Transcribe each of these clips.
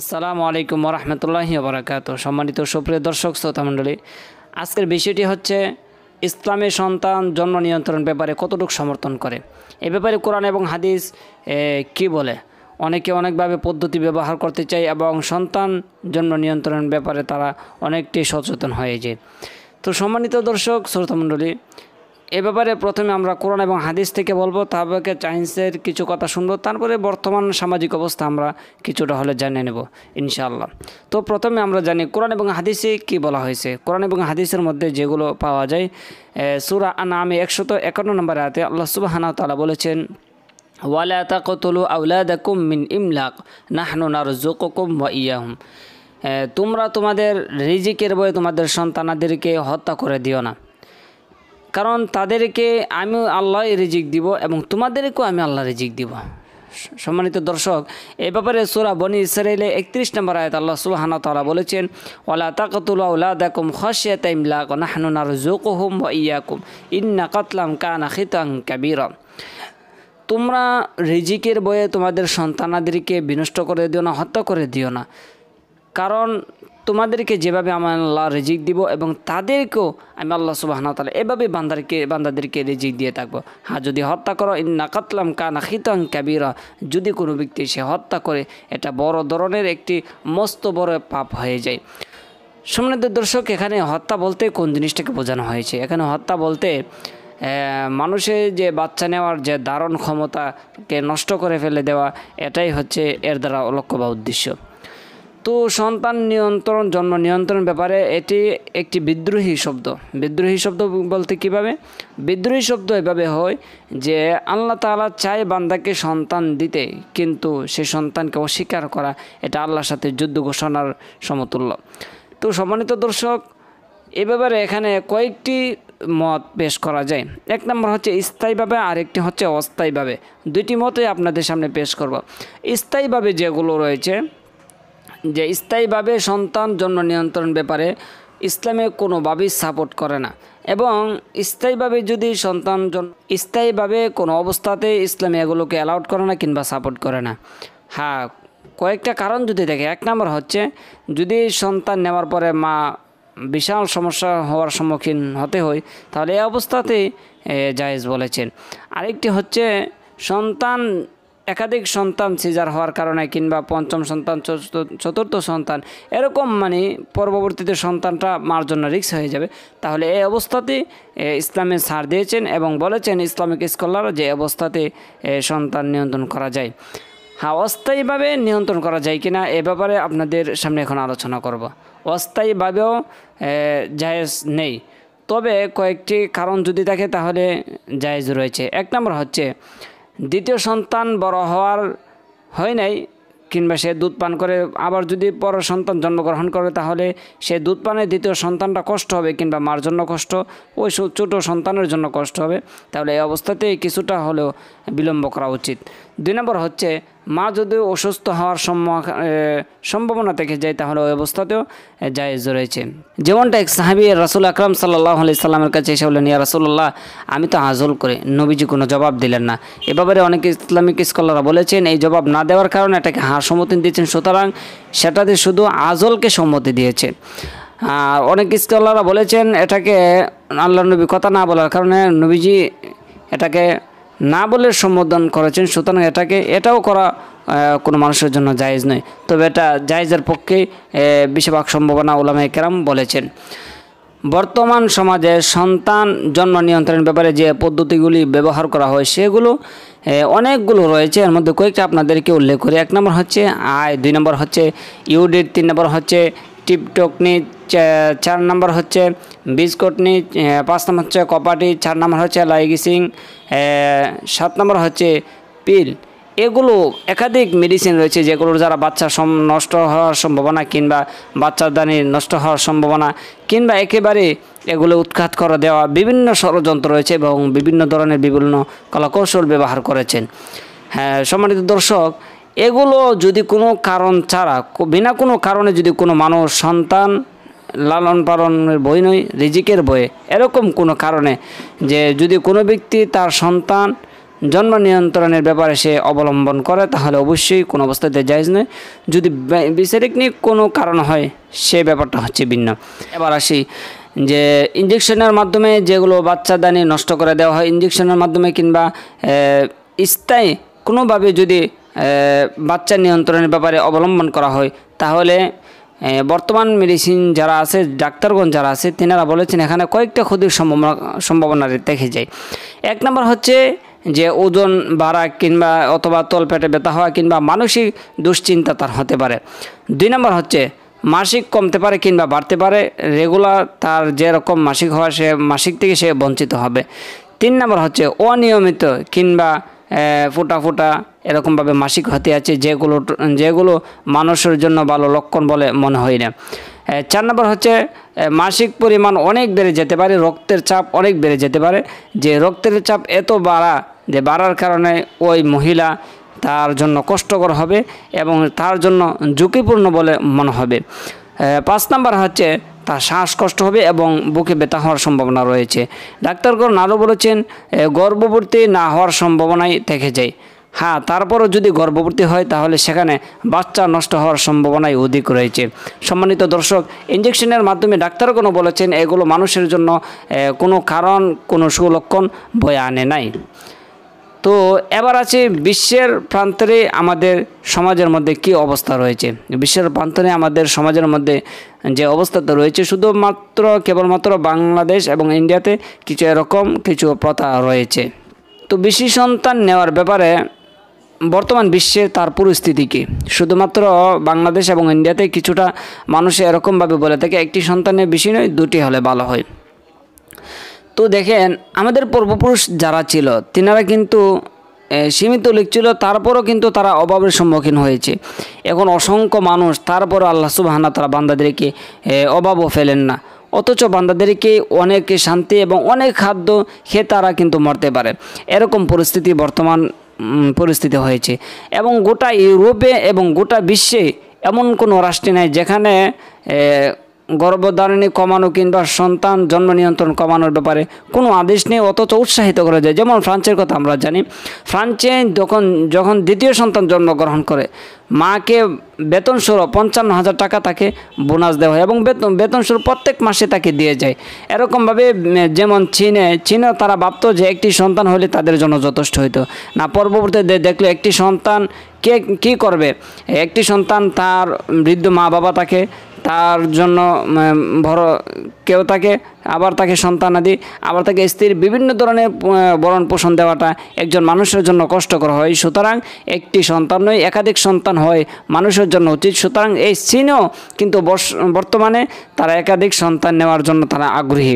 আসসালামু আলাইকুম রহমতুল্লাহি বারাকাত সম্মানিত সুপ্রিয় দর্শক শ্রোতা মণ্ডলী আজকের বিষয়টি হচ্ছে ইসলামী সন্তান জন্ম নিয়ন্ত্রণ ব্যাপারে কতটুকু সমর্থন করে এ ব্যাপারে কোরআন এবং হাদিস কি বলে অনেকে অনেকভাবে পদ্ধতি ব্যবহার করতে চায় এবং সন্তান জন্ম নিয়ন্ত্রণের ব্যাপারে তারা অনেকটি সচেতন হয়ে যায় তো সম্মানিত দর্শক শ্রোতামণ্ডলী এ ব্যাপারে প্রথমে আমরা কোরআন এবং হাদিস থেকে বলবো তাহবাকে চাইন্সের কিছু কথা শুনবো তারপরে বর্তমান সামাজিক অবস্থা আমরা কিছুটা হলে জানিয়ে নেব ইনশাআল্লাহ তো প্রথমে আমরা জানি কোরআন এবং হাদিসে কি বলা হয়েছে কোরআন এবং হাদিসের মধ্যে যেগুলো পাওয়া যায় সুরা আনা একশো একশত একান্ন নম্বর হাতে আল্লাহ সুবাহানা তালা বলেছেন ওয়ালা তাকতুলু আউলাদাকুম মিন ইমলাক নাহনু জোকুম ওয়া ইয়াহুম তোমরা তোমাদের রিজিকের বয়ে তোমাদের সন্তানাদেরকে হত্যা করে দিও না কারণ তাদেরকে আমি আল্লাহ রিজিক দিব এবং তোমাদেরকেও আমি আল্লাহ রিজিক দিব সম্মানিত দর্শক এ ব্যাপারে সুরা বনি ইসরাইলে একত্রিশ নম্বর আয়ত আল্লাহ সুলহানা তালা বলেছেন ওলা তাকতুল্লা উল্লা দাকুম খসিয়া তাইমলাক নাহনুনার জোকুহুম বা ইয়াকুম ইন্না কাতলাম কানা খিতাং কাবিরম তোমরা রিজিকের বয়ে তোমাদের সন্তানাদেরকে বিনষ্ট করে দিও না হত্যা করে দিও না কারণ তোমাদেরকে যেভাবে আমার আল্লাহ রেজিক দিব এবং তাদেরকেও আমি আল্লাহ সুবাহনা তালা এভাবে বান্দারকে বান্দাদেরকে রেজিক দিয়ে থাকবো হ্যাঁ যদি হত্যা করো ইন্না কাতলাম কানা খিতং ক্যাবিরা যদি কোনো ব্যক্তি সে হত্যা করে এটা বড় ধরনের একটি মস্ত বড় পাপ হয়ে যায় সম্মানিত দর্শক এখানে হত্যা বলতে কোন জিনিসটাকে বোঝানো হয়েছে এখানে হত্যা বলতে মানুষের যে বাচ্চা নেওয়ার যে দারণ ক্ষমতাকে নষ্ট করে ফেলে দেওয়া এটাই হচ্ছে এর দ্বারা লক্ষ্য বা উদ্দেশ্য তো সন্তান নিয়ন্ত্রণ জন্ম নিয়ন্ত্রণ ব্যাপারে এটি একটি বিদ্রোহী শব্দ বিদ্রোহী শব্দ বলতে কিভাবে বিদ্রোহী শব্দ এভাবে হয় যে আল্লাহ তালা চায় বান্দাকে সন্তান দিতে কিন্তু সে সন্তানকে অস্বীকার করা এটা আল্লাহর সাথে যুদ্ধ ঘোষণার সমতুল্য তো সম্মানিত দর্শক এ ব্যাপারে এখানে কয়েকটি মত পেশ করা যায় এক নম্বর হচ্ছে স্থায়ীভাবে আরেকটি হচ্ছে অস্থায়ীভাবে দুইটি মতই আপনাদের সামনে পেশ করব স্থায়ীভাবে যেগুলো রয়েছে যে স্থায়ীভাবে সন্তান জন্ম নিয়ন্ত্রণ ব্যাপারে ইসলামে কোনোভাবেই সাপোর্ট করে না এবং স্থায়ীভাবে যদি সন্তান স্থায়ীভাবে কোনো অবস্থাতে ইসলামে এগুলোকে অ্যালাউড করে না কিংবা সাপোর্ট করে না হ্যাঁ কয়েকটা কারণ যদি দেখে এক নম্বর হচ্ছে যদি সন্তান নেওয়ার পরে মা বিশাল সমস্যা হওয়ার সম্মুখীন হতে হয় তাহলে এই অবস্থাতেই জায়েজ বলেছেন আরেকটি হচ্ছে সন্তান একাধিক সন্তান সিজার হওয়ার কারণে কিংবা পঞ্চম সন্তান চতুর্থ সন্তান এরকম মানে পরবর্তীতে সন্তানটা মার জন্য রিক্স হয়ে যাবে তাহলে এই অবস্থাতে ইসলামে সার দিয়েছেন এবং বলেছেন ইসলামিক স্কলার যে অবস্থাতে সন্তান নিয়ন্ত্রণ করা যায় হ্যাঁ অস্থায়ীভাবে নিয়ন্ত্রণ করা যায় কিনা এ ব্যাপারে আপনাদের সামনে এখন আলোচনা করব অস্থায়ীভাবেও জায়েজ নেই তবে কয়েকটি কারণ যদি থাকে তাহলে জায়েজ রয়েছে এক নম্বর হচ্ছে দ্বিতীয় সন্তান বড় হওয়ার হয় নাই কিংবা সে দুধ পান করে আবার যদি পর সন্তান জন্মগ্রহণ করে তাহলে সে দুধ পানে দ্বিতীয় সন্তানটা কষ্ট হবে কিংবা মার জন্য কষ্ট ওই ছোট সন্তানের জন্য কষ্ট হবে তাহলে এই অবস্থাতেই কিছুটা হলেও বিলম্ব করা উচিত দুই নম্বর হচ্ছে মা যদি অসুস্থ হওয়ার সম্ভাবনা থেকে যায় তাহলে ওই অবস্থাতেও জায়েজ রয়েছে যেমনটা এক সাহাবি রাসুল আকরাম সাল্লাহ আলি সাল্লামের কাছে এসে বললেন ইয়া রাসুল্লাহ আমি তো হাজল করে নবীজি কোনো জবাব দিলেন না এ ব্যাপারে অনেক ইসলামিক স্কলাররা বলেছেন এই জবাব না দেওয়ার কারণে এটাকে হার সম্মতি দিয়েছেন সুতরাং সেটাতে শুধু আজলকে সম্মতি দিয়েছে অনেক স্কলাররা বলেছেন এটাকে আল্লাহ নবী কথা না বলার কারণে নবীজি এটাকে না বলে সম্বোধন করেছেন সুতরাং এটাকে এটাও করা কোনো মানুষের জন্য জায়েজ নয় তবে এটা জায়েজের পক্ষে বেশিরভাগ সম্ভাবনা ওলামায় কেরাম বলেছেন বর্তমান সমাজে সন্তান জন্ম নিয়ন্ত্রণের ব্যাপারে যে পদ্ধতিগুলি ব্যবহার করা হয় সেগুলো অনেকগুলো রয়েছে এর মধ্যে কয়েকটা আপনাদেরকে উল্লেখ করি এক নম্বর হচ্ছে আয় দুই নম্বর হচ্ছে ইউডিট তিন নম্বর হচ্ছে টিপটকনি চার নম্বর হচ্ছে বিস্কটনি পাঁচ নম্বর হচ্ছে কপাটি চার নম্বর হচ্ছে লাইগিসিং সাত নম্বর হচ্ছে পিল এগুলো একাধিক মেডিসিন রয়েছে যেগুলোর যারা বাচ্চা নষ্ট হওয়ার সম্ভাবনা কিংবা বাচ্চার দানি নষ্ট হওয়ার সম্ভাবনা কিংবা একেবারে এগুলো উৎখাত করে দেওয়া বিভিন্ন ষড়যন্ত্র রয়েছে এবং বিভিন্ন ধরনের বিভিন্ন কলাকৌশল ব্যবহার করেছেন হ্যাঁ সম্মানিত দর্শক এগুলো যদি কোনো কারণ ছাড়া বিনা কোনো কারণে যদি কোনো মানুষ সন্তান লালন পালনের বই নয় রিজিকের বয়ে এরকম কোনো কারণে যে যদি কোনো ব্যক্তি তার সন্তান জন্ম নিয়ন্ত্রণের ব্যাপারে সে অবলম্বন করে তাহলে অবশ্যই কোনো অবস্থাতে যাইজ নয় যদি বিচারিক নিয়ে কোনো কারণ হয় সে ব্যাপারটা হচ্ছে ভিন্ন এবার আসি যে ইঞ্জেকশনের মাধ্যমে যেগুলো বাচ্চা দানি নষ্ট করে দেওয়া হয় ইঞ্জেকশনের মাধ্যমে কিংবা স্থায়ী কোনোভাবে যদি বাচ্চা নিয়ন্ত্রণের ব্যাপারে অবলম্বন করা হয় তাহলে বর্তমান মেডিসিন যারা আছে ডাক্তারগণ যারা আছে তেনারা বলেছেন এখানে কয়েকটা ক্ষতির সম্ভাবনা সম্ভাবনা দেখে যায় এক নম্বর হচ্ছে যে ওজন বাড়া কিংবা অথবা তলপেটে ব্যথা হওয়া কিংবা মানসিক দুশ্চিন্তা তার হতে পারে দুই নম্বর হচ্ছে মাসিক কমতে পারে কিংবা বাড়তে পারে রেগুলার তার যেরকম মাসিক হওয়া সে মাসিক থেকে সে বঞ্চিত হবে তিন নম্বর হচ্ছে অনিয়মিত কিংবা ফোটা ফোটা এরকমভাবে মাসিক হতে আছে যেগুলো যেগুলো মানুষের জন্য ভালো লক্ষণ বলে মনে হয় না চার নম্বর হচ্ছে মাসিক পরিমাণ অনেক বেড়ে যেতে পারে রক্তের চাপ অনেক বেড়ে যেতে পারে যে রক্তের চাপ এত বাড়া যে বাড়ার কারণে ওই মহিলা তার জন্য কষ্টকর হবে এবং তার জন্য ঝুঁকিপূর্ণ বলে মনে হবে পাঁচ নাম্বার হচ্ছে তার শ্বাসকষ্ট হবে এবং বুকে ব্যথা হওয়ার সম্ভাবনা রয়েছে ডাক্তারগণ আরও বলেছেন গর্ভবর্তী না হওয়ার সম্ভাবনাই থেকে যায় হ্যাঁ তারপরও যদি গর্ভবতী হয় তাহলে সেখানে বাচ্চা নষ্ট হওয়ার সম্ভাবনাই অধিক রয়েছে সম্মানিত দর্শক ইঞ্জেকশনের মাধ্যমে ডাক্তারগণও বলেছেন এগুলো মানুষের জন্য কোনো কারণ কোনো সুলক্ষণ বয়ে আনে নাই তো এবার আছে বিশ্বের প্রান্তরে আমাদের সমাজের মধ্যে কি অবস্থা রয়েছে বিশ্বের প্রান্তরে আমাদের সমাজের মধ্যে যে অবস্থাটা রয়েছে শুধুমাত্র কেবলমাত্র বাংলাদেশ এবং ইন্ডিয়াতে কিছু এরকম কিছু প্রথা রয়েছে তো বেশি সন্তান নেওয়ার ব্যাপারে বর্তমান বিশ্বে তার পরিস্থিতি কী শুধুমাত্র বাংলাদেশ এবং ইন্ডিয়াতে কিছুটা মানুষ এরকমভাবে বলে থাকে একটি সন্তানের বেশি নয় দুটি হলে ভালো হয় তো দেখেন আমাদের পূর্বপুরুষ যারা ছিল তিনারা কিন্তু সীমিত ছিল তারপরও কিন্তু তারা অভাবের সম্মুখীন হয়েছে এখন অসংখ্য মানুষ তারপরও আল্লাহ সুবাহানা তারা বান্দাদেরকে অভাবও ফেলেন না অথচ বান্দাদেরকে অনেক শান্তি এবং অনেক খাদ্য খেয়ে তারা কিন্তু মরতে পারে এরকম পরিস্থিতি বর্তমান পরিস্থিতি হয়েছে এবং গোটা ইউরোপে এবং গোটা বিশ্বে এমন কোনো রাষ্ট্রে নাই যেখানে গর্ভধারণী কমানো কিংবা সন্তান জন্ম নিয়ন্ত্রণ কমানোর ব্যাপারে কোনো আদেশ নেই অথচ উৎসাহিত করা যায় যেমন ফ্রান্সের কথা আমরা জানি ফ্রান্সে যখন যখন দ্বিতীয় সন্তান জন্মগ্রহণ করে মাকে বেতন স্বরূপ পঞ্চান্ন হাজার টাকা তাকে বোনাস দেওয়া হয় এবং বেতন বেতন প্রত্যেক মাসে তাকে দিয়ে যায় এরকমভাবে যেমন চীনে চীনে তারা ভাবত যে একটি সন্তান হলে তাদের জন্য যথেষ্ট হইতো না পরবর্তীতে দেখলো একটি সন্তান কে কী করবে একটি সন্তান তার বৃদ্ধ মা বাবা তাকে তার জন্য বড় কেউ তাকে আবার তাকে সন্তানাদি আবার তাকে স্ত্রীর বিভিন্ন ধরনের বরণ পোষণ দেওয়াটা একজন মানুষের জন্য কষ্টকর হয় সুতরাং একটি সন্তান নয় একাধিক সন্তান হয় মানুষের জন্য উচিত সুতরাং এই সিনও কিন্তু বর্তমানে তারা একাধিক সন্তান নেওয়ার জন্য তারা আগ্রহী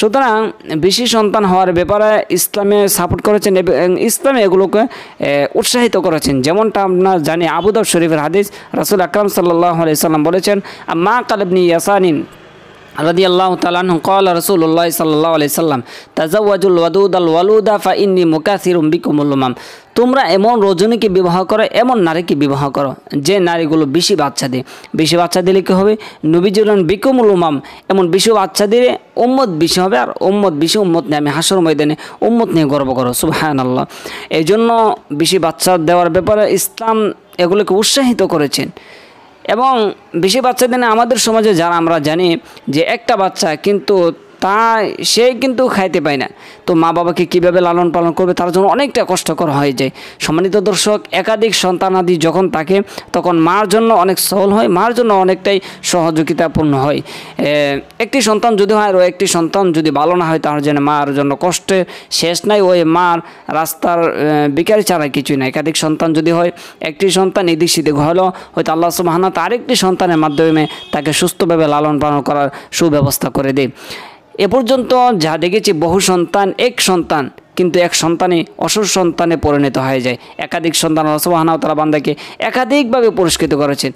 সুতরাং বেশি সন্তান হওয়ার ব্যাপারে ইসলামে সাপোর্ট করেছেন এবং ইসলামে এগুলোকে উৎসাহিত করেছেন যেমনটা আমরা জানি আবুদাব শরীফের হাদিস রাসুল আকরাম সাল্লাহ আলাইসাল্লাম বলেছেন মা কালেবনি ইয়াসানিন رضي الله تعالى عنه قال رسول الله صلى الله عليه وسلم تزوجوا الودود الولود فإني مكاثر بكم الأمم তোমরা এমন রজনীকে বিবাহ করো এমন নারীকে বিবাহ করো যে নারীগুলো বেশি বাচ্চা দেয় বেশি বাচ্চা দিলে কী হবে নবীজুরন বিকুমুল উমাম এমন বিশু বাচ্চা দিলে উম্মত বেশি হবে আর উম্মত বেশি উম্মত নিয়ে আমি হাসর ময়দানে উম্মত নিয়ে গর্ব করো সুবাহান আল্লাহ এই জন্য বেশি বাচ্চা দেওয়ার ব্যাপারে ইসলাম এগুলোকে উৎসাহিত করেছেন এবং বেশি বাচ্চা দিনে আমাদের সমাজে যারা আমরা জানি যে একটা বাচ্চা কিন্তু তা সে কিন্তু খাইতে পায় না তো মা বাবাকে কিভাবে লালন পালন করবে তার জন্য অনেকটা কষ্টকর হয়ে যায় সম্মানিত দর্শক একাধিক সন্তান আদি যখন থাকে তখন মার জন্য অনেক সহল হয় মার জন্য অনেকটাই সহযোগিতাপূর্ণ হয় একটি সন্তান যদি হয় আর একটি সন্তান যদি ভালো না হয় তার জন্য মার জন্য কষ্টে শেষ নাই ওই মার রাস্তার বিকারি ছাড়া কিছুই না একাধিক সন্তান যদি হয় একটি সন্তান এদিক সেদিক হলো হয়তো আল্লাহ সুহানা তার একটি সন্তানের মাধ্যমে তাকে সুস্থভাবে লালন পালন করার সুব্যবস্থা করে দেয় এ পর্যন্ত যা দেখেছি বহু সন্তান এক সন্তান কিন্তু এক সন্তানে অসুর সন্তানে পরিণত হয়ে যায় একাধিক সন্তান তারা বান্দাকে একাধিকভাবে পুরস্কৃত করেছেন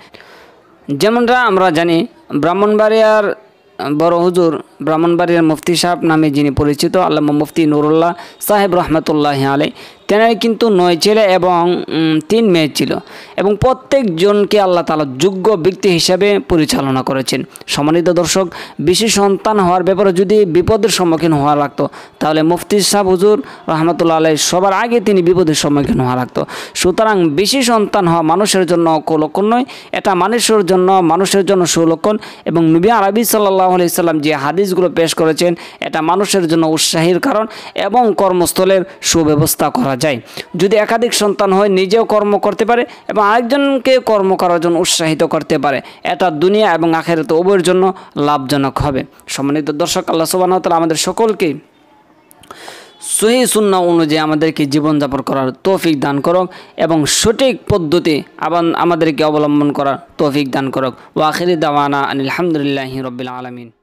যেমনটা আমরা জানি ব্রাহ্মণবাড়িয়ার বড় হুজুর ব্রাহ্মণবাড়িয়ার মুফতি সাহেব নামে যিনি পরিচিত আল্লাহ মুফতি নুরুল্লাহ সাহেব রহমতুল্লাহ আলী তেনার কিন্তু নয় ছেলে এবং তিন মেয়ে ছিল এবং প্রত্যেকজনকে আল্লাহ তালা যোগ্য ব্যক্তি হিসাবে পরিচালনা করেছেন সম্মানিত দর্শক বেশি সন্তান হওয়ার ব্যাপারে যদি বিপদের সম্মুখীন হওয়া লাগতো তাহলে মুফতি সাহ হুজুর রহমতুল্লা আলাই সবার আগে তিনি বিপদের সম্মুখীন হওয়া লাগতো সুতরাং বেশি সন্তান হওয়া মানুষের জন্য কুলক্ষণ নয় এটা মানুষের জন্য মানুষের জন্য সুলক্ষণ এবং নবী আরবি সাল্লাহ আলাইসাল্লাম যে হাদিসগুলো পেশ করেছেন এটা মানুষের জন্য উৎসাহীর কারণ এবং কর্মস্থলের সুব্যবস্থা করা যায় যদি একাধিক সন্তান হয় নিজেও কর্ম করতে পারে এবং আরেকজনকে কর্ম করার জন্য উৎসাহিত করতে পারে এটা দুনিয়া এবং আখেরাতে উভয়ের জন্য লাভজনক হবে সম্মানিত দর্শক আল্লাহ সুবাহতালা আমাদের সকলকে সহি শূন্য অনুযায়ী আমাদেরকে জীবনযাপন করার তৌফিক দান করক এবং সঠিক পদ্ধতি আবার আমাদেরকে অবলম্বন করার তৌফিক দান করক ওয়াখিরি দাওয়ানা আনিলামদুলিল্লাহ রবিল আলমিন